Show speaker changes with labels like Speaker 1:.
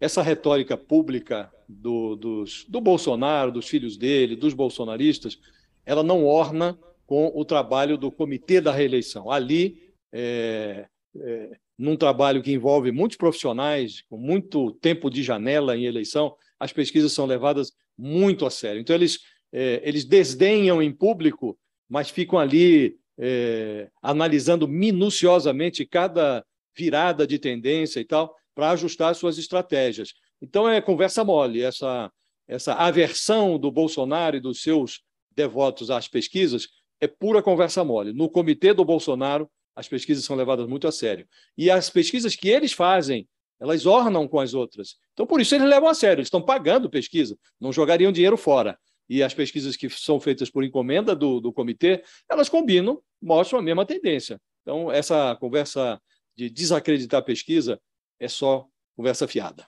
Speaker 1: essa retórica pública do, dos, do Bolsonaro, dos filhos dele, dos bolsonaristas, ela não orna com o trabalho do Comitê da Reeleição. Ali, é, é, num trabalho que envolve muitos profissionais, com muito tempo de janela em eleição, as pesquisas são levadas muito a sério. Então, eles, é, eles desdenham em público, mas ficam ali é, analisando minuciosamente cada virada de tendência e tal para ajustar suas estratégias. Então é conversa mole essa essa aversão do Bolsonaro e dos seus devotos às pesquisas é pura conversa mole. No comitê do Bolsonaro, as pesquisas são levadas muito a sério. E as pesquisas que eles fazem, elas ornam com as outras. Então, por isso, eles levam a sério, eles estão pagando pesquisa, não jogariam dinheiro fora. E as pesquisas que são feitas por encomenda do, do comitê, elas combinam, mostram a mesma tendência. Então, essa conversa de desacreditar a pesquisa é só conversa fiada.